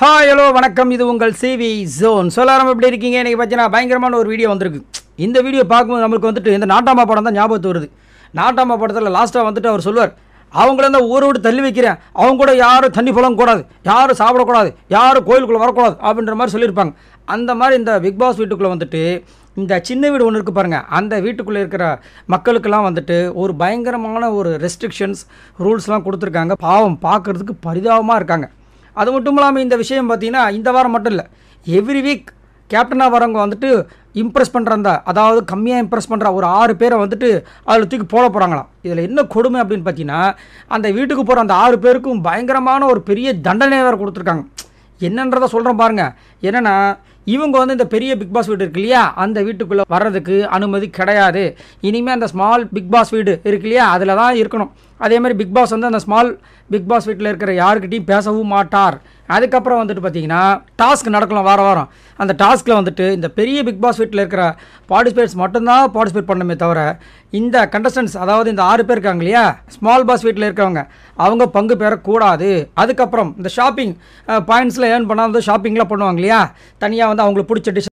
hi hello வணக்கம் இது உங்கள் சிவி ஜோன் சொல்லாரம் எப்படி இருக்கீங்க எனக்கு பார்த்தீங்கன்னா பயங்கரமான ஒரு வீடியோ வந்திருக்கு இந்த வீடியோ பார்க்கும்போது நம்மளுக்கு வந்துட்டு இந்த நாட்டாமா படம் தான் ஞாபகத்து வருது நாட்டாமா படத்தில் லாஸ்ட்டாக வந்துட்டு அவர் சொல்லுவார் அவங்கள தான் ஊரை விட்டு தள்ளி வைக்கிறேன் அவங்க கூட யாரும் தண்ணி பழம் கூடாது யாரும் சாப்பிடக்கூடாது யாரும் கோயிலுக்குள்ளே வரக்கூடாது அப்படின்ற மாதிரி சொல்லியிருப்பாங்க அந்த மாதிரி இந்த பிக் பாஸ் வீட்டுக்குள்ளே வந்துட்டு இந்த சின்ன வீடு ஒன்று இருக்குது பாருங்கள் அந்த வீட்டுக்குள்ளே இருக்கிற மக்களுக்கெல்லாம் வந்துட்டு ஒரு பயங்கரமான ஒரு ரெஸ்ட்ரிக்ஷன்ஸ் ரூல்ஸ்லாம் கொடுத்துருக்காங்க பாவம் பார்க்குறதுக்கு பரிதாபமாக இருக்காங்க அது மட்டும் இல்லாமல் இந்த விஷயம் பார்த்திங்கன்னா இந்த வாரம் மட்டும் இல்லை எவ்ரி வீக் கேப்டனாக வரவங்க வந்துட்டு இம்ப்ரெஸ் பண்ணுறந்த அதாவது கம்மியாக இம்ப்ரெஸ் பண்ணுற ஒரு ஆறு பேரை வந்துட்டு அதில் தூக்கி போட போகிறாங்களாம் இதில் என்ன கொடுமை அப்படின்னு பார்த்தீங்கன்னா அந்த வீட்டுக்கு போகிற அந்த ஆறு பேருக்கும் பயங்கரமான ஒரு பெரிய தண்டனை வேறு கொடுத்துருக்காங்க என்னன்றதை சொல்கிறேன் பாருங்கள் என்னென்னா இவங்க வந்து இந்த பெரிய பிக் பாஸ் வீடு இருக்கு இல்லையா அந்த வீட்டுக்குள்ளே வர்றதுக்கு அனுமதி கிடையாது இனிமேல் அந்த ஸ்மால் பிக் பாஸ் வீடு இருக்கு இல்லையா அதில் தான் இருக்கணும் அதே மாதிரி பிக் பாஸ் வந்து அந்த ஸ்மால் பிக் பாஸ் வீட்டில் இருக்கிற யாருக்கிட்டையும் பேசவும் மாட்டார் அதுக்கப்புறம் வந்துட்டு பார்த்தீங்கன்னா டாஸ்க் நடக்கலாம் வார வாரம் அந்த டாஸ்கில் வந்துட்டு இந்த பெரிய பிக் பாஸ் வீட்டில் இருக்கிற பார்ட்டிசிபேட்ஸ் மட்டும்தான் பார்ட்டிசிபேட் பண்ணுமே தவிர இந்த கண்டஸ்டன்ஸ் அதாவது இந்த ஆறு பேர் இருக்காங்க இல்லையா ஸ்மால் பாஸ் வீட்டில் இருக்கிறவங்க அவங்க பங்கு பெறக்கூடாது அதுக்கப்புறம் இந்த ஷாப்பிங் பாயிண்ட்ஸில் ஏர்ன் பண்ணால் வந்து ஷாப்பிங்லாம் பண்ணுவாங்க இல்லையா தனியாக வந்து அவங்களுக்கு பிடிச்ச டிஷ்